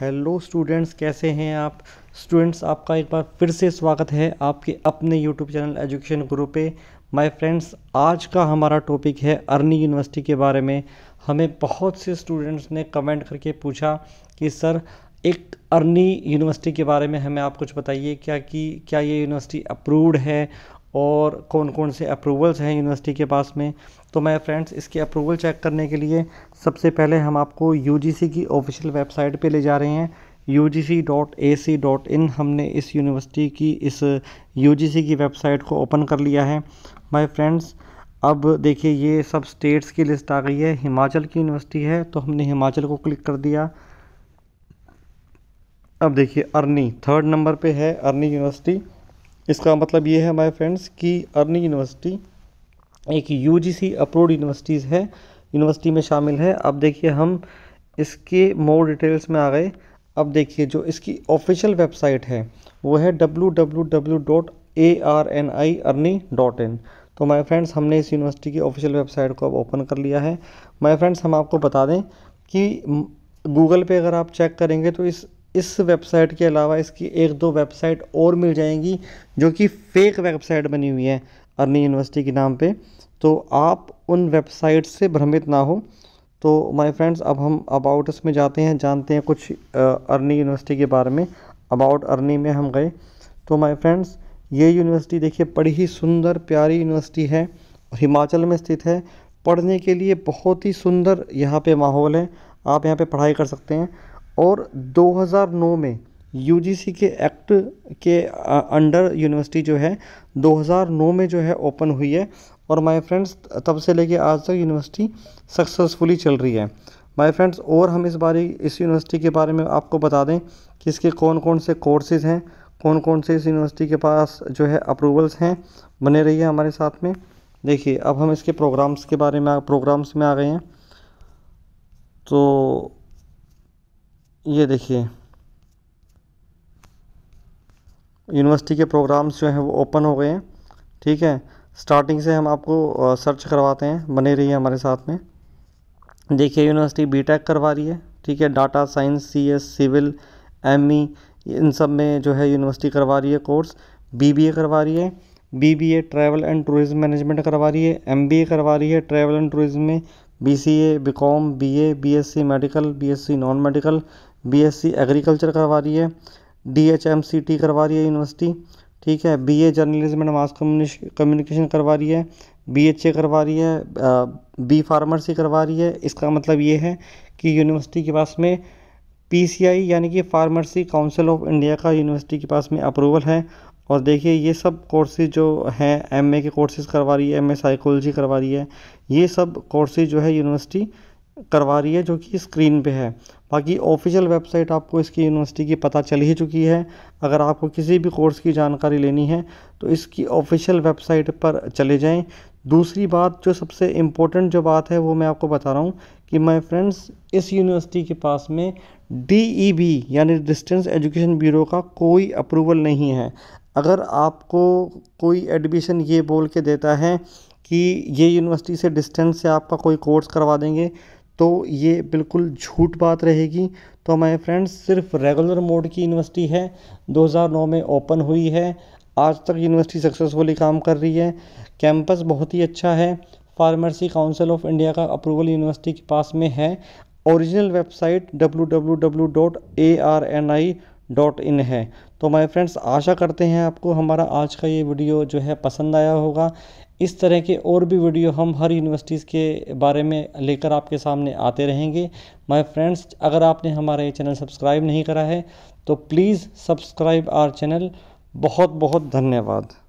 hello students कैसे हैं आप स्टूडेंट्स आपका एक बार फिर से स्वागत है आपके अपने यूट्यूब चैनल एजुकेशन गुरु पे माय फ्रेंड्स आज का हमारा टॉपिक है अर्नी यूनिवर्सिटी के बारे में हमें बहुत से स्टूडेंट्स ने कमेंट करके पूछा कि सर एक अर्नी यूनिवर्सिटी के बारे में हमें आप कुछ बताइए क्या कि क्या ये यूनिवर्सिटी अप्रूव्ड है और कौन कौन से अप्रूवल्स हैं यूनिवर्सिटी के पास में तो मैं फ्रेंड्स इसके अप्रूवल चेक करने के लिए सबसे पहले हम आपको यू की ऑफिशियल वेबसाइट पर ले जा रहे हैं यू हमने इस यूनिवर्सिटी की इस यू की वेबसाइट को ओपन कर लिया है माई फ्रेंड्स अब देखिए ये सब स्टेट्स की लिस्ट आ गई है हिमाचल की यूनिवर्सिटी है तो हमने हिमाचल को क्लिक कर दिया अब देखिए अर्नी थर्ड नंबर पे है अर्नी यूनिवर्सिटी इसका मतलब ये है माय फ्रेंड्स कि अर्निंग यूनिवर्सिटी एक यूजीसी अप्रूव्ड यूनिवर्सिटीज़ है यूनिवर्सिटी में शामिल है अब देखिए हम इसके मोर डिटेल्स में आ गए अब देखिए जो इसकी ऑफिशियल वेबसाइट है वो है W W W dot A R N I Arni dot in तो माय फ्रेंड्स हमने इस यूनिवर्सिटी की ऑफिशियल वेबसाइट को अब ओपन कर लिया है माय फ्रेंड्स हम आपको बता दें कि गूगल पे अगर आप चेक करेंगे तो इस इस वेबसाइट के अलावा इसकी एक दो वेबसाइट और मिल जाएंगी जो कि फेक वेबसाइट बनी हुई है अर्नी यूनिवर्सिटी के नाम पे तो आप उन वेबसाइट से भ्रमित ना हो तो माय फ्रेंड्स अब हम अबाउट इसमें जाते हैं जानते हैं कुछ अर्नी यूनिवर्सिटी के बारे में अबाउट अर्नी में हम गए तो माई फ्रेंड्स ये यूनिवर्सिटी देखिए बड़ी ही सुंदर प्यारी यूनिवर्सिटी है हिमाचल में स्थित है पढ़ने के लिए बहुत ही सुंदर यहाँ पे माहौल है आप यहाँ पे पढ़ाई कर सकते हैं और 2009 में यू के एक्ट के अंडर यूनिवर्सिटी जो है 2009 में जो है ओपन हुई है और माय फ्रेंड्स तब से लेके आज तक यूनिवर्सिटी सक्सेसफुली चल रही है माय फ्रेंड्स और हम इस बारे इस यूनिवर्सिटी के बारे में आपको बता दें कि इसके कौन कौन से कोर्सेज़ हैं कौन कौन से इस यूनिवर्सिटी के पास जो है अप्रूवल्स हैं बने रहिए हमारे साथ में देखिए अब हम इसके प्रोग्राम्स के बारे में प्रोग्राम्स में आ गए हैं तो ये देखिए यूनिवर्सिटी के प्रोग्राम्स जो हैं वो ओपन हो गए हैं ठीक है स्टार्टिंग से हम आपको सर्च करवाते हैं बने रहिए है हमारे साथ में देखिए यूनिवर्सिटी बी टेक करवा रही है ठीक है data science C S civil M E इन सब में जो है यूनिवर्सिटी करवा रही है कोर्स बी बी ए करवा रही है B B A travel and tourism management करवा रही है एम बी ए करवा रही है ट्रैवल एंड टूरिज़्म में B C A B com B A B S C medical B S C non medical B S C agriculture करवा रही है D H M C T करवा रही है यूनिवर्सिटी ठीक है B A journalism and mass communication करवा रही है बी एच ए करवा रही है बी फार्मेसी करवा रही है इसका मतलब ये है कि यूनिवर्सिटी के पास में पी सी आई यानी कि फार्मेसी काउंसिल ऑफ इंडिया का यूनिवर्सिटी के पास में अप्रूवल है और देखिए ये सब कोर्सेज जो हैं एमए के कोर्सेज करवा रही है एमए साइकोलॉजी करवा रही है ये सब कोर्सेज जो है यूनिवर्सिटी करवा रही है जो कि स्क्रीन पे है बाकी ऑफिशियल वेबसाइट आपको इसकी यूनिवर्सिटी की पता चल ही चुकी है अगर आपको किसी भी कोर्स की जानकारी लेनी है तो इसकी ऑफिशियल वेबसाइट पर चले जाएं दूसरी बात जो सबसे इम्पोर्टेंट जो बात है वो मैं आपको बता रहा हूँ कि माय फ्रेंड्स इस यूनिवर्सिटी के पास में डी e यानी डिस्टेंस एजुकेशन ब्यूरो का कोई अप्रूवल नहीं है अगर आपको कोई एडमिशन ये बोल के देता है कि ये यूनिवर्सिटी से डिस्टेंस से आपका कोई कोर्स करवा देंगे तो ये बिल्कुल झूठ बात रहेगी तो हमारे फ्रेंड्स सिर्फ रेगुलर मोड की यूनिवर्सिटी है 2009 में ओपन हुई है आज तक यूनिवर्सिटी सक्सेसफुली काम कर रही है कैंपस बहुत ही अच्छा है फार्मेसी काउंसिल ऑफ इंडिया का अप्रूवल यूनिवर्सिटी के पास में है original website W W W dot A R N I dot in है तो माय फ्रेंड्स आशा करते हैं आपको हमारा आज का ये वीडियो जो है पसंद आया होगा इस तरह के और भी वीडियो हम हर यूनिवर्सिटीज़ के बारे में लेकर आपके सामने आते रहेंगे माय फ्रेंड्स अगर आपने हमारा ये चैनल सब्सक्राइब नहीं करा है तो प्लीज़ सब्सक्राइब आर चैनल बहुत बहुत धन्यवाद